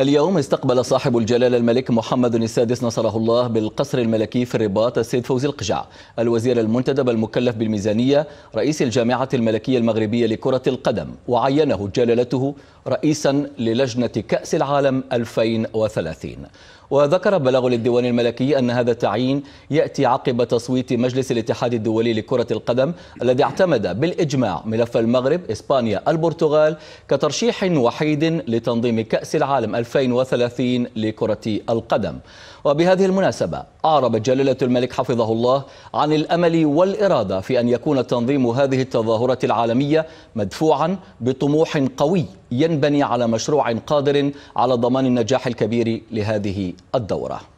اليوم استقبل صاحب الجلالة الملك محمد السادس نصره الله بالقصر الملكي في الرباط السيد فوزي القجع الوزير المنتدب المكلف بالميزانية رئيس الجامعة الملكية المغربية لكرة القدم وعينه جلالته رئيسا للجنة كأس العالم 2030 وذكر بلاغ للديوان الملكي أن هذا التعيين يأتي عقب تصويت مجلس الاتحاد الدولي لكرة القدم الذي اعتمد بالإجماع ملف المغرب إسبانيا البرتغال كترشيح وحيد لتنظيم كأس العالم 2030 لكرة القدم وبهذه المناسبة أعرب جلالة الملك حفظه الله عن الأمل والإرادة في أن يكون تنظيم هذه التظاهرة العالمية مدفوعا بطموح قوي ينبني على مشروع قادر على ضمان النجاح الكبير لهذه الدورة